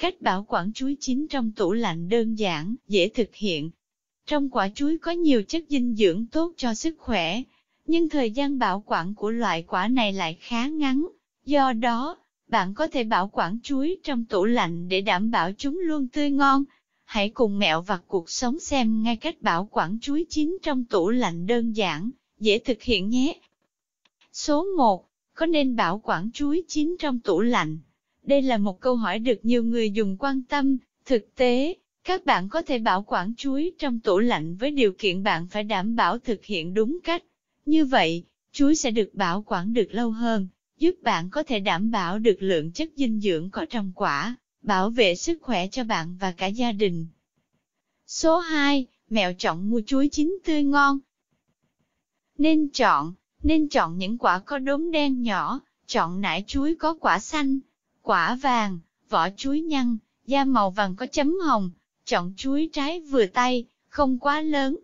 Cách bảo quản chuối chín trong tủ lạnh đơn giản, dễ thực hiện. Trong quả chuối có nhiều chất dinh dưỡng tốt cho sức khỏe, nhưng thời gian bảo quản của loại quả này lại khá ngắn. Do đó, bạn có thể bảo quản chuối trong tủ lạnh để đảm bảo chúng luôn tươi ngon. Hãy cùng mẹo vặt cuộc sống xem ngay cách bảo quản chuối chín trong tủ lạnh đơn giản, dễ thực hiện nhé. Số 1. Có nên bảo quản chuối chín trong tủ lạnh? Đây là một câu hỏi được nhiều người dùng quan tâm. Thực tế, các bạn có thể bảo quản chuối trong tủ lạnh với điều kiện bạn phải đảm bảo thực hiện đúng cách. Như vậy, chuối sẽ được bảo quản được lâu hơn, giúp bạn có thể đảm bảo được lượng chất dinh dưỡng có trong quả, bảo vệ sức khỏe cho bạn và cả gia đình. Số 2. Mẹo chọn mua chuối chín tươi ngon. Nên chọn, nên chọn những quả có đốm đen nhỏ, chọn nải chuối có quả xanh, quả vàng, vỏ chuối nhăn, da màu vàng có chấm hồng, chọn chuối trái vừa tay, không quá lớn.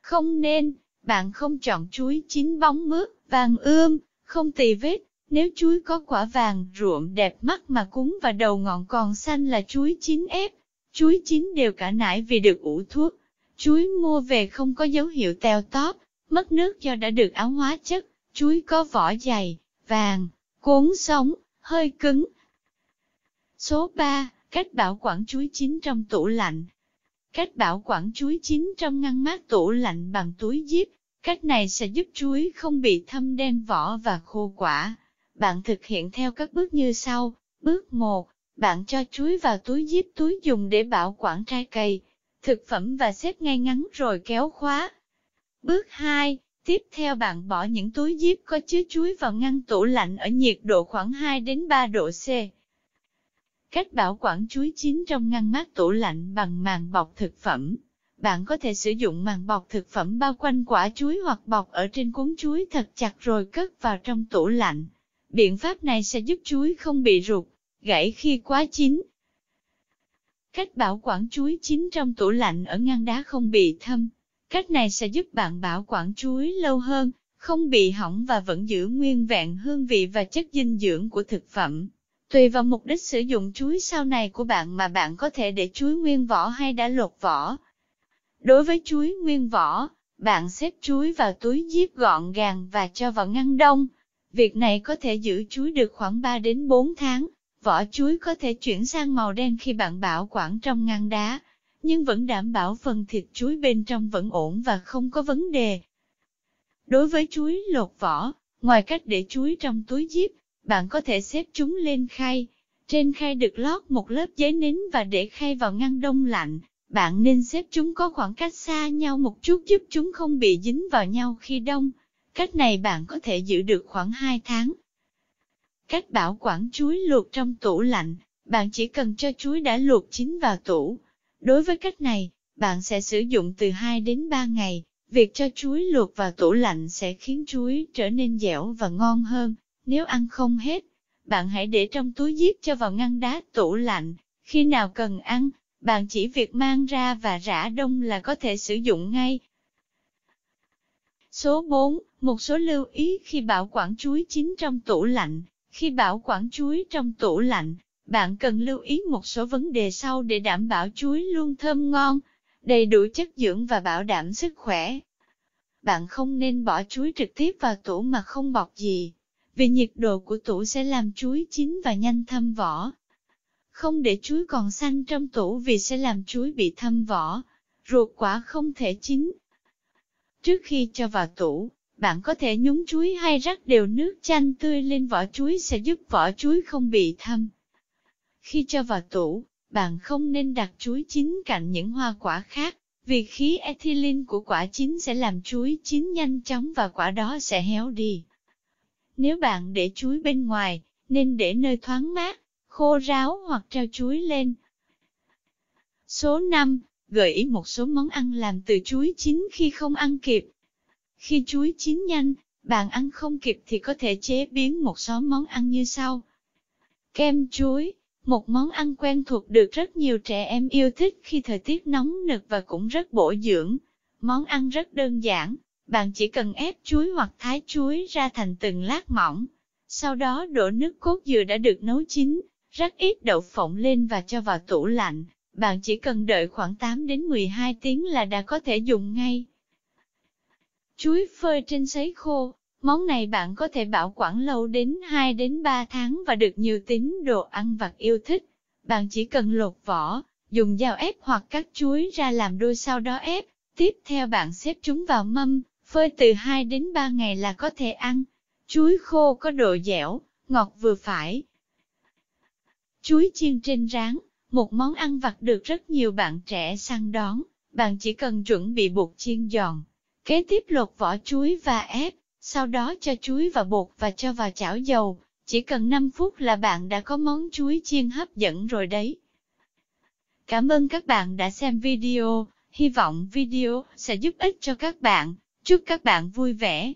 Không nên, bạn không chọn chuối chín bóng mướt, vàng ươm, không tì vết. Nếu chuối có quả vàng ruộng đẹp mắt mà cúng và đầu ngọn còn xanh là chuối chín ép, chuối chín đều cả nải vì được ủ thuốc. Chuối mua về không có dấu hiệu teo tóp, mất nước do đã được áo hóa chất, chuối có vỏ dày, vàng, cuốn sống, hơi cứng. Số 3. Cách bảo quản chuối chín trong tủ lạnh. Cách bảo quản chuối chín trong ngăn mát tủ lạnh bằng túi zip. Cách này sẽ giúp chuối không bị thâm đen vỏ và khô quả. Bạn thực hiện theo các bước như sau. Bước 1. Bạn cho chuối vào túi zip túi dùng để bảo quản trái cây, thực phẩm và xếp ngay ngắn rồi kéo khóa. Bước 2. Tiếp theo bạn bỏ những túi zip có chứa chuối vào ngăn tủ lạnh ở nhiệt độ khoảng 2 đến 3 độ C. Cách bảo quản chuối chín trong ngăn mát tủ lạnh bằng màng bọc thực phẩm. Bạn có thể sử dụng màng bọc thực phẩm bao quanh quả chuối hoặc bọc ở trên cuốn chuối thật chặt rồi cất vào trong tủ lạnh. Biện pháp này sẽ giúp chuối không bị ruột, gãy khi quá chín. Cách bảo quản chuối chín trong tủ lạnh ở ngăn đá không bị thâm, Cách này sẽ giúp bạn bảo quản chuối lâu hơn, không bị hỏng và vẫn giữ nguyên vẹn hương vị và chất dinh dưỡng của thực phẩm. Tùy vào mục đích sử dụng chuối sau này của bạn mà bạn có thể để chuối nguyên vỏ hay đã lột vỏ. Đối với chuối nguyên vỏ, bạn xếp chuối vào túi giếp gọn gàng và cho vào ngăn đông. Việc này có thể giữ chuối được khoảng 3 đến 4 tháng. Vỏ chuối có thể chuyển sang màu đen khi bạn bảo quản trong ngăn đá nhưng vẫn đảm bảo phần thịt chuối bên trong vẫn ổn và không có vấn đề. Đối với chuối lột vỏ, ngoài cách để chuối trong túi zip, bạn có thể xếp chúng lên khay. Trên khay được lót một lớp giấy nến và để khay vào ngăn đông lạnh. Bạn nên xếp chúng có khoảng cách xa nhau một chút giúp chúng không bị dính vào nhau khi đông. Cách này bạn có thể giữ được khoảng 2 tháng. Cách bảo quản chuối luộc trong tủ lạnh, bạn chỉ cần cho chuối đã luộc chín vào tủ, Đối với cách này, bạn sẽ sử dụng từ 2 đến 3 ngày. Việc cho chuối luộc vào tủ lạnh sẽ khiến chuối trở nên dẻo và ngon hơn. Nếu ăn không hết, bạn hãy để trong túi zip cho vào ngăn đá tủ lạnh. Khi nào cần ăn, bạn chỉ việc mang ra và rã đông là có thể sử dụng ngay. Số 4. Một số lưu ý khi bảo quản chuối chín trong tủ lạnh. Khi bảo quản chuối trong tủ lạnh, bạn cần lưu ý một số vấn đề sau để đảm bảo chuối luôn thơm ngon, đầy đủ chất dưỡng và bảo đảm sức khỏe. Bạn không nên bỏ chuối trực tiếp vào tủ mà không bọc gì, vì nhiệt độ của tủ sẽ làm chuối chín và nhanh thâm vỏ. Không để chuối còn xanh trong tủ vì sẽ làm chuối bị thâm vỏ, ruột quả không thể chín. Trước khi cho vào tủ, bạn có thể nhúng chuối hay rắc đều nước chanh tươi lên vỏ chuối sẽ giúp vỏ chuối không bị thâm khi cho vào tủ, bạn không nên đặt chuối chín cạnh những hoa quả khác, vì khí ethylene của quả chín sẽ làm chuối chín nhanh chóng và quả đó sẽ héo đi. Nếu bạn để chuối bên ngoài, nên để nơi thoáng mát, khô ráo hoặc treo chuối lên. Số 5. Gợi ý một số món ăn làm từ chuối chín khi không ăn kịp. Khi chuối chín nhanh, bạn ăn không kịp thì có thể chế biến một số món ăn như sau. Kem chuối một món ăn quen thuộc được rất nhiều trẻ em yêu thích khi thời tiết nóng nực và cũng rất bổ dưỡng. Món ăn rất đơn giản, bạn chỉ cần ép chuối hoặc thái chuối ra thành từng lát mỏng. Sau đó đổ nước cốt dừa đã được nấu chín, rắc ít đậu phộng lên và cho vào tủ lạnh. Bạn chỉ cần đợi khoảng 8 đến 12 tiếng là đã có thể dùng ngay. Chuối phơi trên sấy khô, Món này bạn có thể bảo quản lâu đến 2 đến 3 tháng và được nhiều tín đồ ăn vặt yêu thích. Bạn chỉ cần lột vỏ, dùng dao ép hoặc cắt chuối ra làm đôi sau đó ép. Tiếp theo bạn xếp chúng vào mâm, phơi từ 2 đến 3 ngày là có thể ăn. Chuối khô có độ dẻo, ngọt vừa phải. Chuối chiên trên rán, một món ăn vặt được rất nhiều bạn trẻ săn đón. Bạn chỉ cần chuẩn bị bột chiên giòn. Kế tiếp lột vỏ chuối và ép sau đó cho chuối và bột và cho vào chảo dầu, chỉ cần 5 phút là bạn đã có món chuối chiên hấp dẫn rồi đấy. Cảm ơn các bạn đã xem video, hy vọng video sẽ giúp ích cho các bạn. Chúc các bạn vui vẻ.